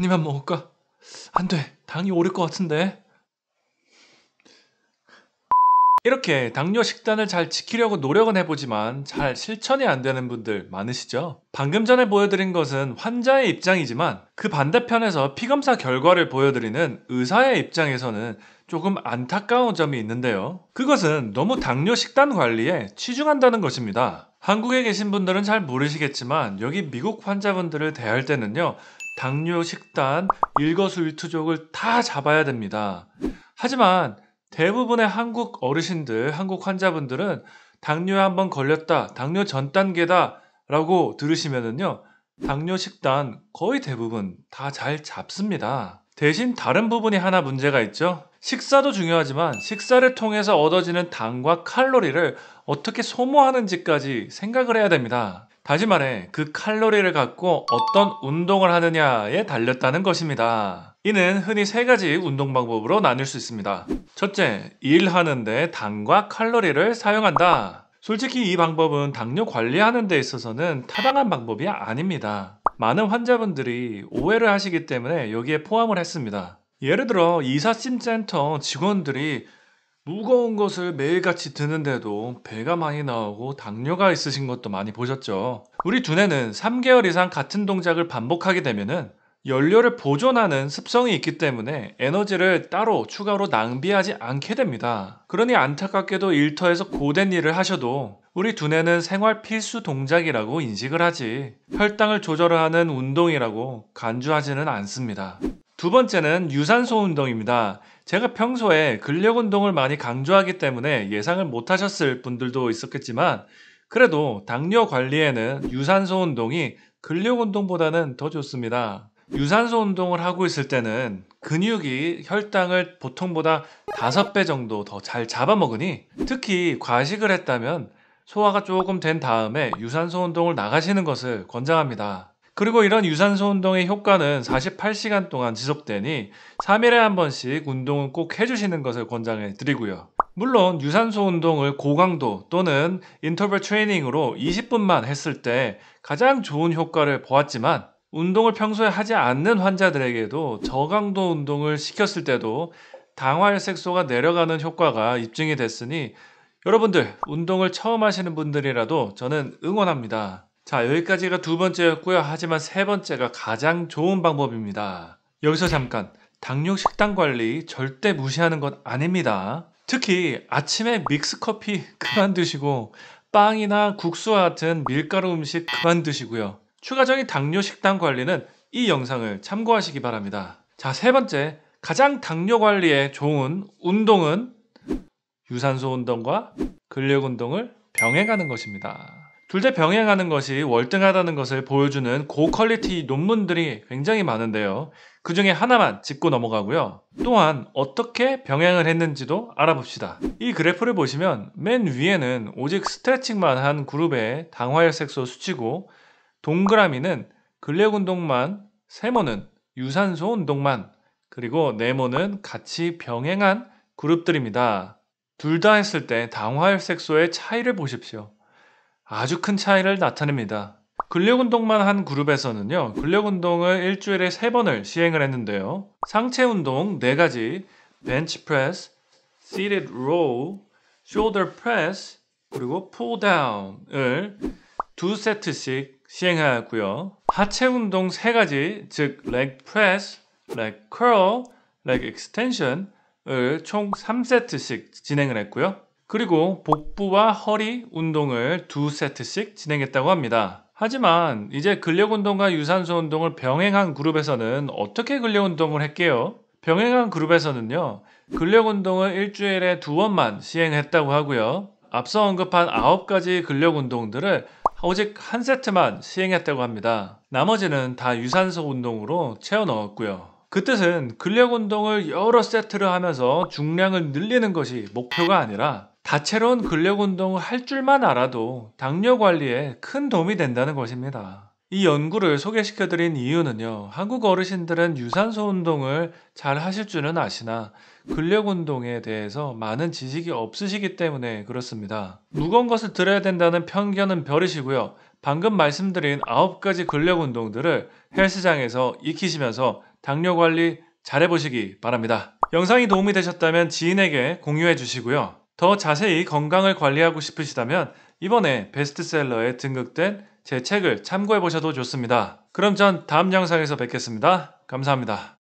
한 입만 먹을까? 안 돼. 당이 오를 것 같은데. 이렇게 당뇨 식단을 잘 지키려고 노력은 해보지만 잘 실천이 안 되는 분들 많으시죠? 방금 전에 보여드린 것은 환자의 입장이지만 그 반대편에서 피검사 결과를 보여드리는 의사의 입장에서는 조금 안타까운 점이 있는데요. 그것은 너무 당뇨 식단 관리에 치중한다는 것입니다. 한국에 계신 분들은 잘 모르시겠지만 여기 미국 환자분들을 대할 때는요 당뇨, 식단, 일거수일투족을 다 잡아야 됩니다. 하지만 대부분의 한국 어르신들, 한국 환자분들은 당뇨에 한번 걸렸다, 당뇨 전 단계다 라고 들으시면은요, 당뇨 식단 거의 대부분 다 잘 잡습니다. 대신 다른 부분이 하나 문제가 있죠. 식사도 중요하지만 식사를 통해서 얻어지는 당과 칼로리를 어떻게 소모하는지까지 생각을 해야 됩니다. 다시 말해 그 칼로리를 갖고 어떤 운동을 하느냐에 달렸다는 것입니다. 이는 흔히 세 가지 운동 방법으로 나눌 수 있습니다. 첫째, 일하는데 당과 칼로리를 사용한다. 솔직히 이 방법은 당뇨 관리하는 데 있어서는 타당한 방법이 아닙니다. 많은 환자분들이 오해를 하시기 때문에 여기에 포함을 했습니다. 예를 들어 이사심 센터 직원들이 무거운 것을 매일같이 드는데도 배가 많이 나오고 당뇨가 있으신 것도 많이 보셨죠. 우리 두뇌는 3개월 이상 같은 동작을 반복하게 되면 연료를 보존하는 습성이 있기 때문에 에너지를 따로 추가로 낭비하지 않게 됩니다. 그러니 안타깝게도 일터에서 고된 일을 하셔도 우리 두뇌는 생활 필수 동작이라고 인식을 하지 혈당을 조절하는 운동이라고 간주하지는 않습니다. 두 번째는 유산소 운동입니다. 제가 평소에 근력 운동을 많이 강조하기 때문에 예상을 못 하셨을 분들도 있었겠지만 그래도 당뇨 관리에는 유산소 운동이 근력 운동보다는 더 좋습니다. 유산소 운동을 하고 있을 때는 근육이 혈당을 보통보다 5배 정도 더 잘 잡아먹으니 특히 과식을 했다면 소화가 조금 된 다음에 유산소 운동을 나가시는 것을 권장합니다. 그리고 이런 유산소 운동의 효과는 48시간 동안 지속되니 3일에 한 번씩 운동은 꼭 해주시는 것을 권장해 드리고요. 물론 유산소 운동을 고강도 또는 인터벌 트레이닝으로 20분만 했을 때 가장 좋은 효과를 보았지만 운동을 평소에 하지 않는 환자들에게도 저강도 운동을 시켰을 때도 당화혈색소가 내려가는 효과가 입증이 됐으니 여러분들 운동을 처음 하시는 분들이라도 저는 응원합니다. 자, 여기까지가 두 번째였고요. 하지만 세 번째가 가장 좋은 방법입니다. 여기서 잠깐 당뇨 식단 관리 절대 무시하는 건 아닙니다. 특히 아침에 믹스 커피 그만 드시고 빵이나 국수와 같은 밀가루 음식 그만 드시고요. 추가적인 당뇨 식단 관리는 이 영상을 참고하시기 바랍니다. 자, 세 번째 가장 당뇨 관리에 좋은 운동은 유산소 운동과 근력 운동을 병행하는 것입니다. 둘다 병행하는 것이 월등하다는 것을 보여주는 고퀄리티 논문들이 굉장히 많은데요. 그 중에 하나만 짚고 넘어가고요. 또한 어떻게 병행을 했는지도 알아봅시다. 이 그래프를 보시면 맨 위에는 오직 스트레칭만 한 그룹의 당화혈색소 수치고 동그라미는 근력 운동만, 세모는 유산소 운동만, 그리고 네모는 같이 병행한 그룹들입니다. 둘 다 했을 때 당화혈색소의 차이를 보십시오. 아주 큰 차이를 나타냅니다. 근력운동만 한 그룹에서는요. 근력운동을 일주일에 3번을 시행을 했는데요. 상체운동 4가지, 벤치프레스, seated row, shoulder press, 그리고 pull down을 두 세트씩 시행하였고요. 하체 운동 3가지, 즉 leg press, leg curl, leg extension을 총 3세트씩 진행을 했고요. 그리고 복부와 허리 운동을 두 세트씩 진행했다고 합니다. 하지만 이제 근력 운동과 유산소 운동을 병행한 그룹에서는 어떻게 근력 운동을 했게요? 병행한 그룹에서는요, 근력 운동을 일주일에 두 번만 시행했다고 하고요. 앞서 언급한 아홉 가지 근력 운동들을 오직 한 세트만 시행했다고 합니다. 나머지는 다 유산소 운동으로 채워 넣었고요. 그 뜻은 근력 운동을 여러 세트를 하면서 중량을 늘리는 것이 목표가 아니라 다채로운 근력 운동을 할 줄만 알아도 당뇨 관리에 큰 도움이 된다는 것입니다. 이 연구를 소개시켜 드린 이유는요, 한국 어르신들은 유산소 운동을 잘 하실 줄은 아시나, 근력 운동에 대해서 많은 지식이 없으시기 때문에 그렇습니다. 무거운 것을 들어야 된다는 편견은 버리시고요, 방금 말씀드린 9가지 근력 운동들을 헬스장에서 익히시면서 당뇨 관리 잘해보시기 바랍니다. 영상이 도움이 되셨다면 지인에게 공유해 주시고요. 더 자세히 건강을 관리하고 싶으시다면 이번에 베스트셀러에 등극된 제 책을 참고해 보셔도 좋습니다. 그럼 전 다음 영상에서 뵙겠습니다. 감사합니다.